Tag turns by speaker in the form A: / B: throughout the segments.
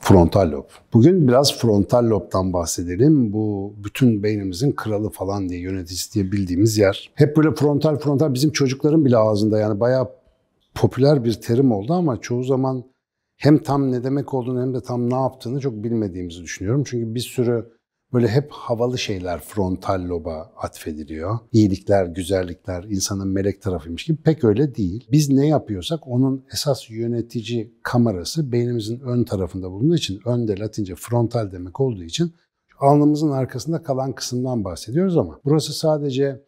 A: Frontal lob. Bugün biraz frontal lobdan bahsedelim. Bu bütün beynimizin kralı falan diye yöneticisi diye bildiğimiz yer. Hep böyle frontal frontal bizim çocukların bile ağzında yani bayağı popüler bir terim oldu ama çoğu zaman hem tam ne demek olduğunu hem de tam ne yaptığını çok bilmediğimizi düşünüyorum. Çünkü bir sürü böyle hep havalı şeyler frontal loba atfediliyor. İyilikler, güzellikler, insanın melek tarafıymış gibi pek öyle değil. Biz ne yapıyorsak onun esas yönetici kamerası beynimizin ön tarafında bulunduğu için önde latince frontal demek olduğu için alnımızın arkasında kalan kısımdan bahsediyoruz ama burası sadece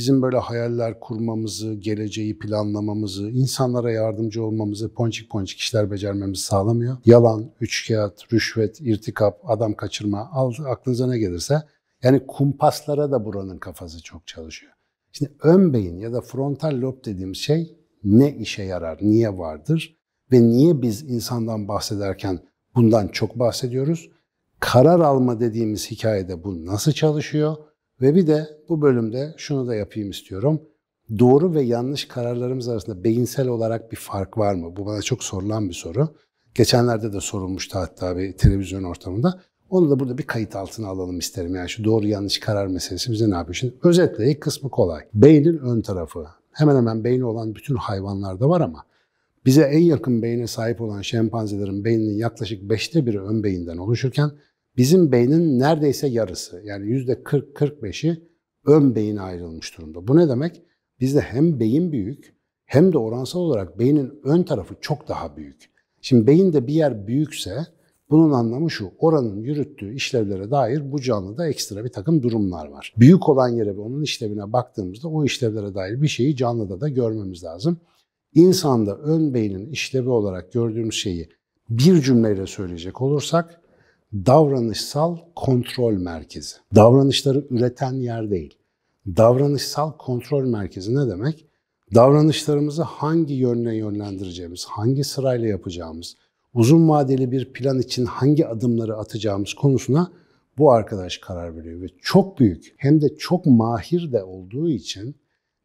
A: bizim böyle hayaller kurmamızı, geleceği planlamamızı, insanlara yardımcı olmamızı, ponçik ponçik işler becermemizi sağlamıyor. Yalan, üç kağıt, rüşvet, irtikap, adam kaçırma, al, aklınıza ne gelirse. Yani kumpaslara da buranın kafası çok çalışıyor. Şimdi ön beyin ya da frontal lob dediğim şey ne işe yarar, niye vardır ve niye biz insandan bahsederken bundan çok bahsediyoruz? Karar alma dediğimiz hikayede bu nasıl çalışıyor? Ve bir de bu bölümde şunu da yapayım istiyorum. Doğru ve yanlış kararlarımız arasında beyinsel olarak bir fark var mı? Bu bana çok sorulan bir soru. Geçenlerde de sorulmuştu hatta bir televizyon ortamında. Onu da burada bir kayıt altına alalım isterim. Yani şu doğru yanlış karar meselesi bize ne yapıyor? Şimdi özetle ilk kısmı kolay. Beynin ön tarafı. Hemen hemen beyni olan bütün hayvanlarda var ama bize en yakın beyne sahip olan şempanzelerin beyninin yaklaşık beşte biri ön beyinden oluşurken bizim beynin neredeyse yarısı yani yüzde 40-45'i ön beyine ayrılmış durumda. Bu ne demek? Bizde hem beyin büyük hem de oransal olarak beynin ön tarafı çok daha büyük. Şimdi beyinde bir yer büyükse bunun anlamı şu, oranın yürüttüğü işlevlere dair bu canlıda ekstra bir takım durumlar var. Büyük olan yere ve onun işlevine baktığımızda o işlevlere dair bir şeyi canlıda da görmemiz lazım. İnsanda ön beynin işlevi olarak gördüğümüz şeyi bir cümleyle söyleyecek olursak davranışsal kontrol merkezi. Davranışları üreten yer değil. Davranışsal kontrol merkezi ne demek? Davranışlarımızı hangi yönüne yönlendireceğimiz, hangi sırayla yapacağımız, uzun vadeli bir plan için hangi adımları atacağımız konusuna bu arkadaş karar veriyor ve çok büyük hem de çok mahir de olduğu için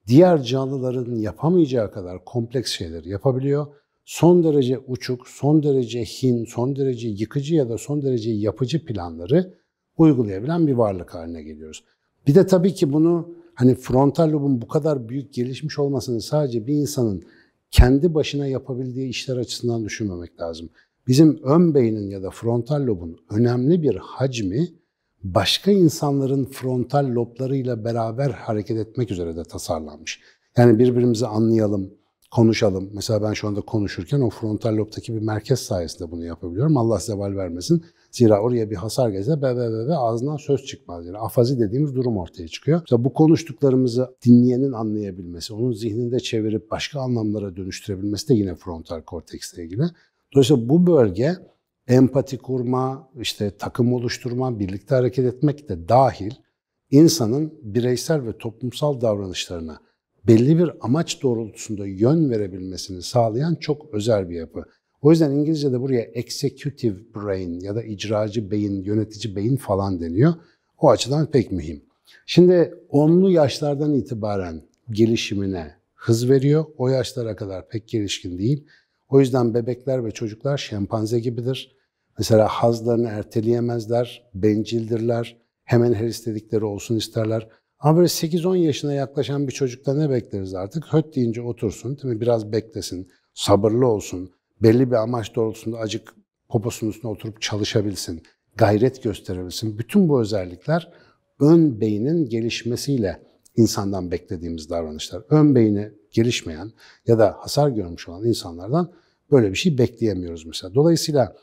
A: diğer canlıların yapamayacağı kadar kompleks şeyler yapabiliyor son derece uçuk, son derece hin, son derece yıkıcı ya da son derece yapıcı planları uygulayabilen bir varlık haline geliyoruz. Bir de tabii ki bunu hani frontal lobun bu kadar büyük gelişmiş olmasını sadece bir insanın kendi başına yapabildiği işler açısından düşünmemek lazım. Bizim ön beynin ya da frontal lobun önemli bir hacmi başka insanların frontal loblarıyla beraber hareket etmek üzere de tasarlanmış. Yani birbirimizi anlayalım, konuşalım. Mesela ben şu anda konuşurken o frontal lobtaki bir merkez sayesinde bunu yapabiliyorum. Allah zeval vermesin. Zira oraya bir hasar gelse be be be, be ağzından söz çıkmaz. Yani afazi dediğimiz durum ortaya çıkıyor. Mesela bu konuştuklarımızı dinleyenin anlayabilmesi, onun zihninde çevirip başka anlamlara dönüştürebilmesi de yine frontal korteksle ilgili. Dolayısıyla bu bölge empati kurma, işte takım oluşturma, birlikte hareket etmek de dahil insanın bireysel ve toplumsal davranışlarına belli bir amaç doğrultusunda yön verebilmesini sağlayan çok özel bir yapı. O yüzden İngilizce'de buraya executive brain ya da icracı beyin, yönetici beyin falan deniyor. O açıdan pek mühim. Şimdi onlu yaşlardan itibaren gelişimine hız veriyor. O yaşlara kadar pek gelişkin değil. O yüzden bebekler ve çocuklar şempanze gibidir. Mesela hazlarını erteleyemezler, bencildirler, hemen her istedikleri olsun isterler. Ama böyle 8-10 yaşına yaklaşan bir çocukta ne bekleriz artık? Höt deyince otursun, değil mi? biraz beklesin, sabırlı olsun, belli bir amaç doğrultusunda acık poposunun üstüne oturup çalışabilsin, gayret gösterebilsin. Bütün bu özellikler ön beynin gelişmesiyle insandan beklediğimiz davranışlar. Ön beyni gelişmeyen ya da hasar görmüş olan insanlardan böyle bir şey bekleyemiyoruz mesela. Dolayısıyla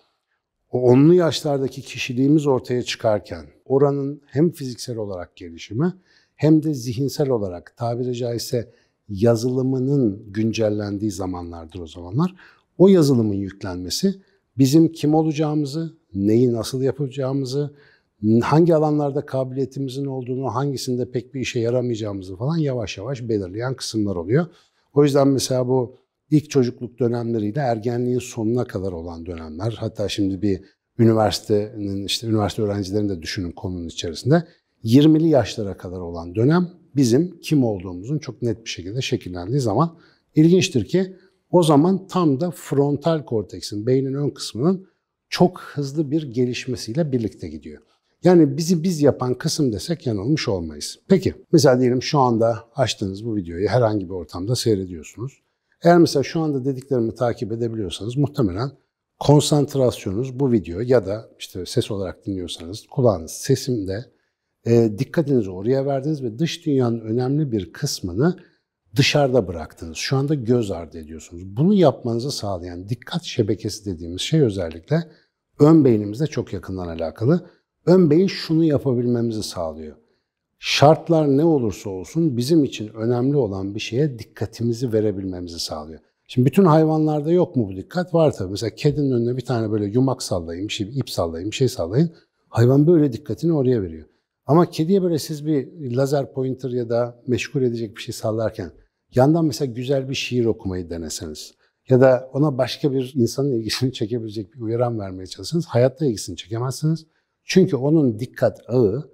A: o onlu yaşlardaki kişiliğimiz ortaya çıkarken oranın hem fiziksel olarak gelişimi hem de zihinsel olarak tabiri caizse yazılımının güncellendiği zamanlardır o zamanlar. O yazılımın yüklenmesi bizim kim olacağımızı, neyi nasıl yapacağımızı, hangi alanlarda kabiliyetimizin olduğunu, hangisinde pek bir işe yaramayacağımızı falan yavaş yavaş belirleyen kısımlar oluyor. O yüzden mesela bu ilk çocukluk dönemleriyle ergenliğin sonuna kadar olan dönemler, hatta şimdi bir üniversitenin işte üniversite öğrencilerini de düşünün konunun içerisinde 20'li yaşlara kadar olan dönem bizim kim olduğumuzun çok net bir şekilde şekillendiği zaman ilginçtir ki o zaman tam da frontal korteksin, beynin ön kısmının çok hızlı bir gelişmesiyle birlikte gidiyor. Yani bizi biz yapan kısım desek yanılmış olmayız. Peki mesela diyelim şu anda açtığınız bu videoyu herhangi bir ortamda seyrediyorsunuz. Eğer mesela şu anda dediklerimi takip edebiliyorsanız muhtemelen konsantrasyonunuz bu video ya da işte ses olarak dinliyorsanız kulağınız sesimde e, ee, dikkatinizi oraya verdiniz ve dış dünyanın önemli bir kısmını dışarıda bıraktınız. Şu anda göz ardı ediyorsunuz. Bunu yapmanızı sağlayan dikkat şebekesi dediğimiz şey özellikle ön beynimizle çok yakından alakalı. Ön beyin şunu yapabilmemizi sağlıyor. Şartlar ne olursa olsun bizim için önemli olan bir şeye dikkatimizi verebilmemizi sağlıyor. Şimdi bütün hayvanlarda yok mu bu dikkat? Var tabii. Mesela kedinin önüne bir tane böyle yumak sallayın, bir şey, ip sallayın, bir şey sallayın. Hayvan böyle dikkatini oraya veriyor. Ama kediye böyle siz bir lazer pointer ya da meşgul edecek bir şey sallarken yandan mesela güzel bir şiir okumayı deneseniz ya da ona başka bir insanın ilgisini çekebilecek bir uyaran vermeye çalışsanız hayatta ilgisini çekemezsiniz. Çünkü onun dikkat ağı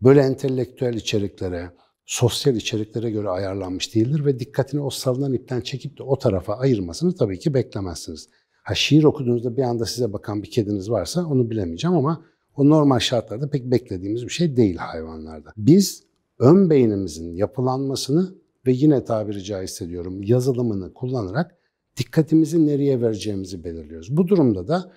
A: böyle entelektüel içeriklere, sosyal içeriklere göre ayarlanmış değildir ve dikkatini o salınan ipten çekip de o tarafa ayırmasını tabii ki beklemezsiniz. Ha şiir okuduğunuzda bir anda size bakan bir kediniz varsa onu bilemeyeceğim ama o normal şartlarda pek beklediğimiz bir şey değil hayvanlarda. Biz ön beynimizin yapılanmasını ve yine tabiri caizse diyorum yazılımını kullanarak dikkatimizi nereye vereceğimizi belirliyoruz. Bu durumda da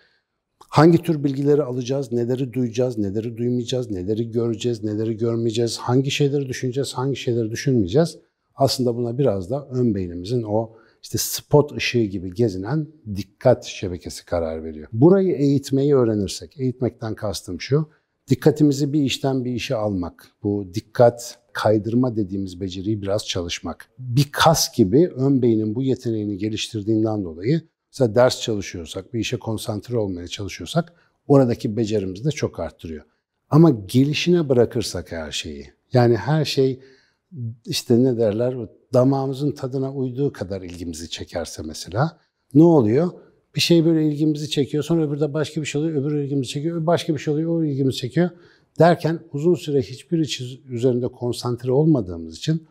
A: hangi tür bilgileri alacağız, neleri duyacağız, neleri duymayacağız, neleri göreceğiz, neleri görmeyeceğiz, hangi şeyleri düşüneceğiz, hangi şeyleri düşünmeyeceğiz. Aslında buna biraz da ön beynimizin o işte spot ışığı gibi gezinen dikkat şebekesi karar veriyor. Burayı eğitmeyi öğrenirsek, eğitmekten kastım şu, dikkatimizi bir işten bir işe almak, bu dikkat kaydırma dediğimiz beceriyi biraz çalışmak. Bir kas gibi ön beynin bu yeteneğini geliştirdiğinden dolayı mesela ders çalışıyorsak, bir işe konsantre olmaya çalışıyorsak oradaki becerimizi de çok arttırıyor. Ama gelişine bırakırsak her şeyi, yani her şey işte ne derler damağımızın tadına uyduğu kadar ilgimizi çekerse mesela ne oluyor? Bir şey böyle ilgimizi çekiyor, sonra öbürde başka bir şey oluyor, öbür ilgimizi çekiyor, başka bir şey oluyor, o ilgimizi çekiyor. Derken uzun süre hiçbir iş üzerinde konsantre olmadığımız için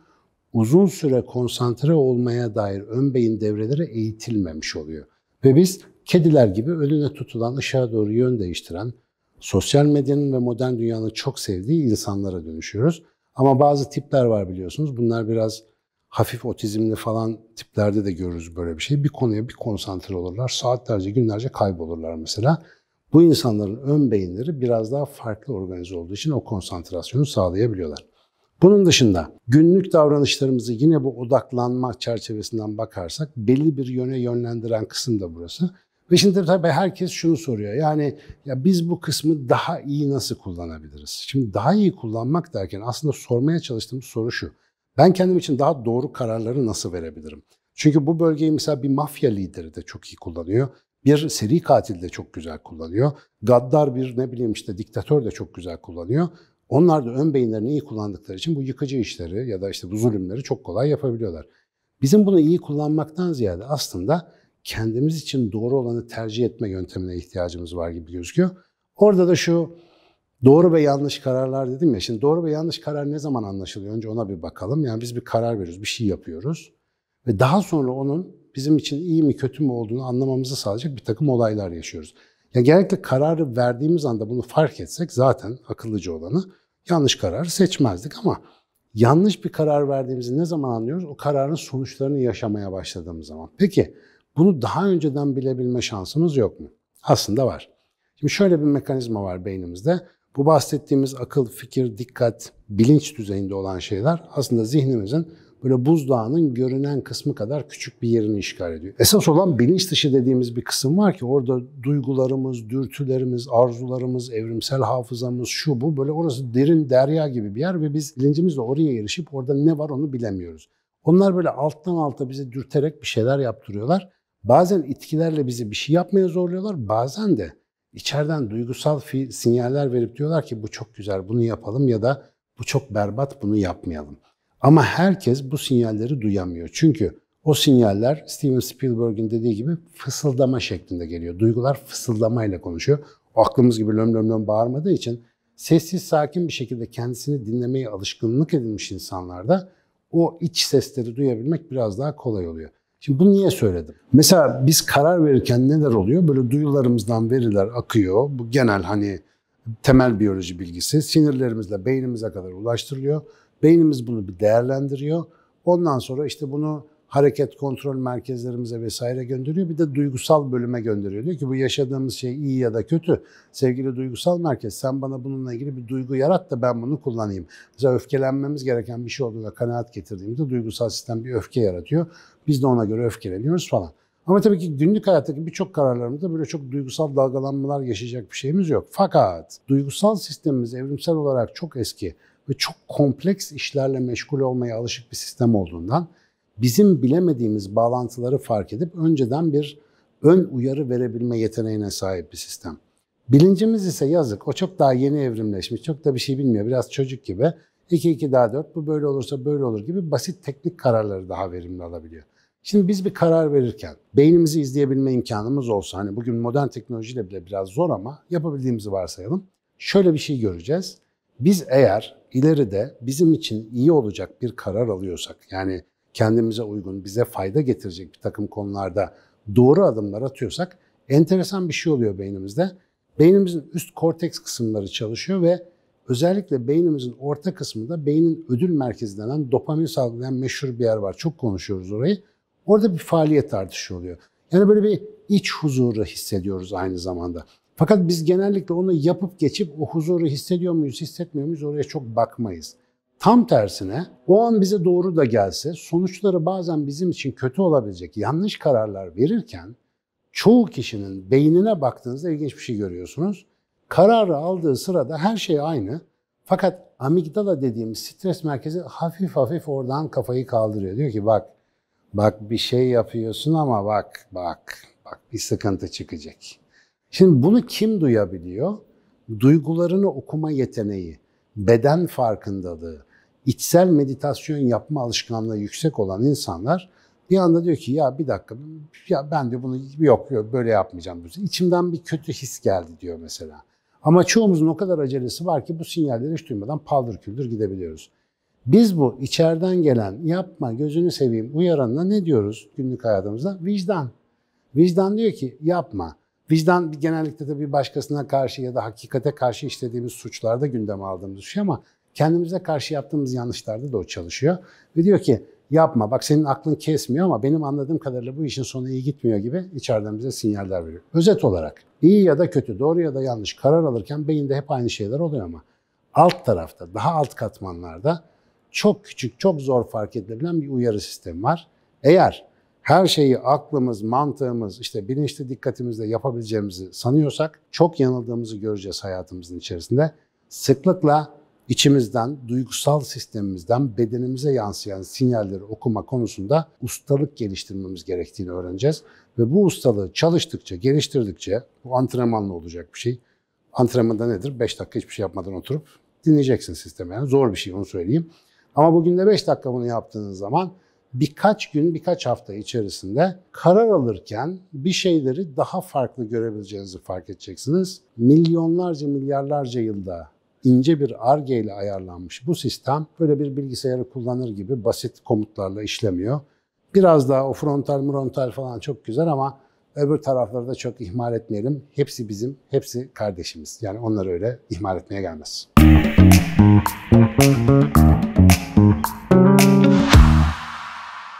A: uzun süre konsantre olmaya dair ön beyin devreleri eğitilmemiş oluyor. Ve biz kediler gibi önüne tutulan, ışığa doğru yön değiştiren, sosyal medyanın ve modern dünyanın çok sevdiği insanlara dönüşüyoruz. Ama bazı tipler var biliyorsunuz. Bunlar biraz hafif otizmli falan tiplerde de görürüz böyle bir şey. Bir konuya bir konsantre olurlar. Saatlerce, günlerce kaybolurlar mesela. Bu insanların ön beyinleri biraz daha farklı organize olduğu için o konsantrasyonu sağlayabiliyorlar. Bunun dışında günlük davranışlarımızı yine bu odaklanma çerçevesinden bakarsak belli bir yöne yönlendiren kısım da burası. Ve şimdi tabii herkes şunu soruyor. Yani ya biz bu kısmı daha iyi nasıl kullanabiliriz? Şimdi daha iyi kullanmak derken aslında sormaya çalıştığım soru şu. Ben kendim için daha doğru kararları nasıl verebilirim? Çünkü bu bölgeyi mesela bir mafya lideri de çok iyi kullanıyor. Bir seri katil de çok güzel kullanıyor. Gaddar bir ne bileyim işte diktatör de çok güzel kullanıyor. Onlar da ön beyinlerini iyi kullandıkları için bu yıkıcı işleri ya da işte bu zulümleri çok kolay yapabiliyorlar. Bizim bunu iyi kullanmaktan ziyade aslında kendimiz için doğru olanı tercih etme yöntemine ihtiyacımız var gibi gözüküyor. Orada da şu Doğru ve yanlış kararlar dedim ya. Şimdi doğru ve yanlış karar ne zaman anlaşılıyor? Önce ona bir bakalım. Yani biz bir karar veriyoruz, bir şey yapıyoruz. Ve daha sonra onun bizim için iyi mi kötü mü olduğunu anlamamızı sağlayacak bir takım olaylar yaşıyoruz. Yani genellikle kararı verdiğimiz anda bunu fark etsek zaten akıllıca olanı yanlış karar seçmezdik ama yanlış bir karar verdiğimizi ne zaman anlıyoruz? O kararın sonuçlarını yaşamaya başladığımız zaman. Peki bunu daha önceden bilebilme şansımız yok mu? Aslında var. Şimdi şöyle bir mekanizma var beynimizde. Bu bahsettiğimiz akıl, fikir, dikkat, bilinç düzeyinde olan şeyler aslında zihnimizin böyle buzdağının görünen kısmı kadar küçük bir yerini işgal ediyor. Esas olan bilinç dışı dediğimiz bir kısım var ki orada duygularımız, dürtülerimiz, arzularımız, evrimsel hafızamız şu bu böyle orası derin derya gibi bir yer ve biz bilincimizle oraya erişip orada ne var onu bilemiyoruz. Onlar böyle alttan alta bizi dürterek bir şeyler yaptırıyorlar. Bazen itkilerle bizi bir şey yapmaya zorluyorlar, bazen de İçeriden duygusal sinyaller verip diyorlar ki bu çok güzel bunu yapalım ya da bu çok berbat bunu yapmayalım. Ama herkes bu sinyalleri duyamıyor. Çünkü o sinyaller Steven Spielberg'in dediği gibi fısıldama şeklinde geliyor. Duygular fısıldamayla konuşuyor. O aklımız gibi löm löm löm bağırmadığı için sessiz sakin bir şekilde kendisini dinlemeye alışkınlık edilmiş insanlarda o iç sesleri duyabilmek biraz daha kolay oluyor. Şimdi bunu niye söyledim? Mesela biz karar verirken neler oluyor? Böyle duyularımızdan veriler akıyor. Bu genel hani temel biyoloji bilgisi sinirlerimizle beynimize kadar ulaştırılıyor. Beynimiz bunu bir değerlendiriyor. Ondan sonra işte bunu hareket kontrol merkezlerimize vesaire gönderiyor. Bir de duygusal bölüme gönderiyor. Diyor ki bu yaşadığımız şey iyi ya da kötü. Sevgili duygusal merkez sen bana bununla ilgili bir duygu yarat da ben bunu kullanayım. Mesela öfkelenmemiz gereken bir şey olduğuna kanaat getirdiğimde duygusal sistem bir öfke yaratıyor. Biz de ona göre öfkeleniyoruz falan. Ama tabii ki günlük hayattaki birçok kararlarımızda böyle çok duygusal dalgalanmalar yaşayacak bir şeyimiz yok. Fakat duygusal sistemimiz evrimsel olarak çok eski ve çok kompleks işlerle meşgul olmaya alışık bir sistem olduğundan bizim bilemediğimiz bağlantıları fark edip önceden bir ön uyarı verebilme yeteneğine sahip bir sistem. Bilincimiz ise yazık, o çok daha yeni evrimleşmiş, çok da bir şey bilmiyor, biraz çocuk gibi. 2 2 daha 4, bu böyle olursa böyle olur gibi basit teknik kararları daha verimli alabiliyor. Şimdi biz bir karar verirken beynimizi izleyebilme imkanımız olsa, hani bugün modern teknolojiyle bile biraz zor ama yapabildiğimizi varsayalım. Şöyle bir şey göreceğiz. Biz eğer ileride bizim için iyi olacak bir karar alıyorsak, yani kendimize uygun, bize fayda getirecek bir takım konularda doğru adımlar atıyorsak enteresan bir şey oluyor beynimizde. Beynimizin üst korteks kısımları çalışıyor ve özellikle beynimizin orta kısmında beynin ödül merkezi denen dopamin salgılayan meşhur bir yer var. Çok konuşuyoruz orayı. Orada bir faaliyet artışı oluyor. Yani böyle bir iç huzuru hissediyoruz aynı zamanda. Fakat biz genellikle onu yapıp geçip o huzuru hissediyor muyuz, hissetmiyor muyuz oraya çok bakmayız. Tam tersine o an bize doğru da gelse sonuçları bazen bizim için kötü olabilecek yanlış kararlar verirken çoğu kişinin beynine baktığınızda ilginç bir şey görüyorsunuz. Kararı aldığı sırada her şey aynı fakat amigdala dediğimiz stres merkezi hafif hafif oradan kafayı kaldırıyor. Diyor ki bak bak bir şey yapıyorsun ama bak bak bak bir sıkıntı çıkacak. Şimdi bunu kim duyabiliyor? Duygularını okuma yeteneği, beden farkındalığı, içsel meditasyon yapma alışkanlığı yüksek olan insanlar bir anda diyor ki ya bir dakika ya ben de bunu yok yok böyle yapmayacağım. diyor İçimden bir kötü his geldi diyor mesela. Ama çoğumuzun o kadar acelesi var ki bu sinyalleri hiç duymadan paldır küldür gidebiliyoruz. Biz bu içeriden gelen yapma gözünü seveyim uyaranına ne diyoruz günlük hayatımızda? Vicdan. Vicdan diyor ki yapma. Vicdan genellikle de bir başkasına karşı ya da hakikate karşı işlediğimiz suçlarda gündeme aldığımız şey ama Kendimize karşı yaptığımız yanlışlarda da o çalışıyor. Ve diyor ki yapma bak senin aklın kesmiyor ama benim anladığım kadarıyla bu işin sonu iyi gitmiyor gibi içeriden bize sinyaller veriyor. Özet olarak iyi ya da kötü, doğru ya da yanlış karar alırken beyinde hep aynı şeyler oluyor ama alt tarafta, daha alt katmanlarda çok küçük, çok zor fark edilebilen bir uyarı sistemi var. Eğer her şeyi aklımız, mantığımız, işte bilinçli dikkatimizle yapabileceğimizi sanıyorsak çok yanıldığımızı göreceğiz hayatımızın içerisinde. Sıklıkla içimizden, duygusal sistemimizden bedenimize yansıyan sinyalleri okuma konusunda ustalık geliştirmemiz gerektiğini öğreneceğiz. Ve bu ustalığı çalıştıkça, geliştirdikçe bu antrenmanla olacak bir şey. Antrenmanda nedir? 5 dakika hiçbir şey yapmadan oturup dinleyeceksin sisteme. Yani zor bir şey onu söyleyeyim. Ama bugün de 5 dakika bunu yaptığınız zaman birkaç gün, birkaç hafta içerisinde karar alırken bir şeyleri daha farklı görebileceğinizi fark edeceksiniz. Milyonlarca, milyarlarca yılda ince bir ARGE ile ayarlanmış bu sistem böyle bir bilgisayarı kullanır gibi basit komutlarla işlemiyor. Biraz daha o frontal mrontal falan çok güzel ama öbür tarafları da çok ihmal etmeyelim. Hepsi bizim, hepsi kardeşimiz. Yani onları öyle ihmal etmeye gelmez.